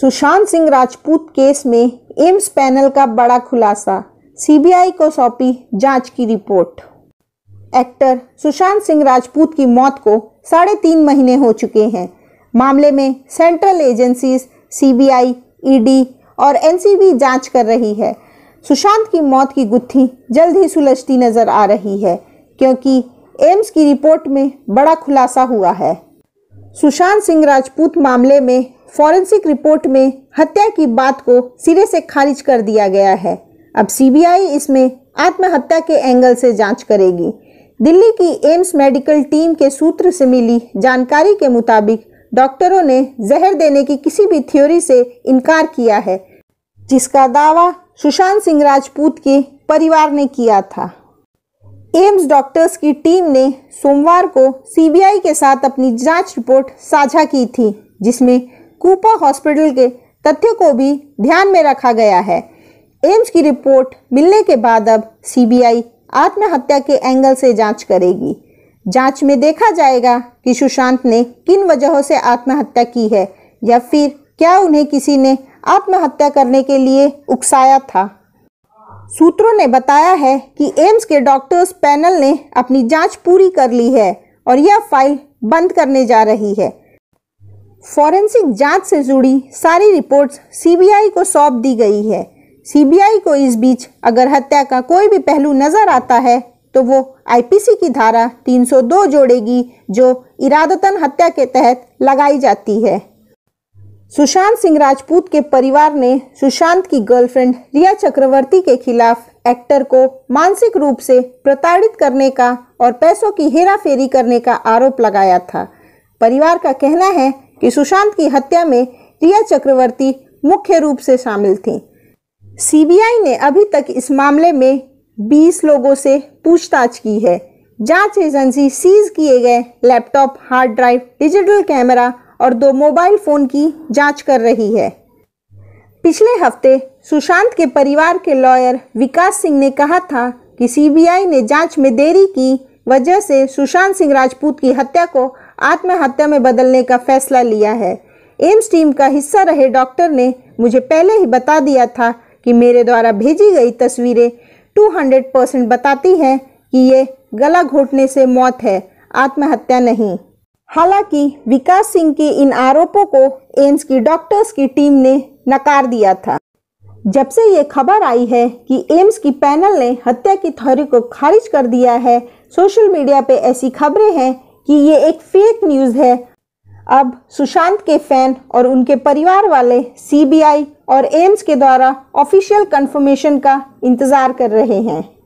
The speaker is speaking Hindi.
सुशांत सिंह राजपूत केस में एम्स पैनल का बड़ा खुलासा सीबीआई को सौंपी जांच की रिपोर्ट एक्टर सुशांत सिंह राजपूत की मौत को साढ़े तीन महीने हो चुके हैं मामले में सेंट्रल एजेंसीज सीबीआई, ईडी और एनसीबी जांच कर रही है सुशांत की मौत की गुत्थी जल्द ही सुलझती नजर आ रही है क्योंकि एम्स की रिपोर्ट में बड़ा खुलासा हुआ है सुशांत सिंह राजपूत मामले में फॉरेंसिक रिपोर्ट में हत्या की बात को सिरे से खारिज कर दिया गया है अब सीबीआई इसमें आत्महत्या के एंगल से जांच करेगी दिल्ली की एम्स मेडिकल टीम के सूत्र से मिली जानकारी के मुताबिक डॉक्टरों ने जहर देने की किसी भी थ्योरी से इनकार किया है जिसका दावा सुशांत सिंह राजपूत के परिवार ने किया था एम्स डॉक्टर्स की टीम ने सोमवार को सीबीआई के साथ अपनी जांच रिपोर्ट साझा की थी जिसमें कूपा हॉस्पिटल के तथ्य को भी ध्यान में रखा गया है एम्स की रिपोर्ट मिलने के बाद अब सीबीआई आत्महत्या के एंगल से जांच करेगी जांच में देखा जाएगा कि सुशांत ने किन वजहों से आत्महत्या की है या फिर क्या उन्हें किसी ने आत्महत्या करने के लिए उकसाया था सूत्रों ने बताया है कि एम्स के डॉक्टर्स पैनल ने अपनी जांच पूरी कर ली है और यह फाइल बंद करने जा रही है फॉरेंसिक जांच से जुड़ी सारी रिपोर्ट्स सीबीआई को सौंप दी गई है सीबीआई को इस बीच अगर हत्या का कोई भी पहलू नज़र आता है तो वो आईपीसी की धारा 302 जोड़ेगी जो इरादतन हत्या के तहत लगाई जाती है सुशांत सिंह राजपूत के परिवार ने सुशांत की गर्लफ्रेंड रिया चक्रवर्ती के खिलाफ एक्टर को मानसिक रूप से प्रताड़ित करने का और पैसों की हेराफेरी करने का आरोप लगाया था परिवार का कहना है कि सुशांत की हत्या में रिया चक्रवर्ती मुख्य रूप से शामिल थी सीबीआई ने अभी तक इस मामले में 20 लोगों से पूछताछ की है जांच एजेंसी सीज किए गए laptop hard drive digital camera और दो मोबाइल फ़ोन की जांच कर रही है पिछले हफ्ते सुशांत के परिवार के लॉयर विकास सिंह ने कहा था कि सीबीआई ने जांच में देरी की वजह से सुशांत सिंह राजपूत की हत्या को आत्महत्या में बदलने का फैसला लिया है एम्स टीम का हिस्सा रहे डॉक्टर ने मुझे पहले ही बता दिया था कि मेरे द्वारा भेजी गई तस्वीरें 200 परसेंट बताती हैं कि ये गला घोटने से मौत है आत्महत्या नहीं हालांकि विकास सिंह के इन आरोपों को एम्स की डॉक्टर्स की टीम ने नकार दिया था जब से ये खबर आई है कि एम्स की पैनल ने हत्या की थ्योरी को खारिज कर दिया है सोशल मीडिया पे ऐसी खबरें हैं कि ये एक फेक न्यूज़ है अब सुशांत के फैन और उनके परिवार वाले सीबीआई और एम्स के द्वारा ऑफिशियल कंफर्मेशन का इंतज़ार कर रहे हैं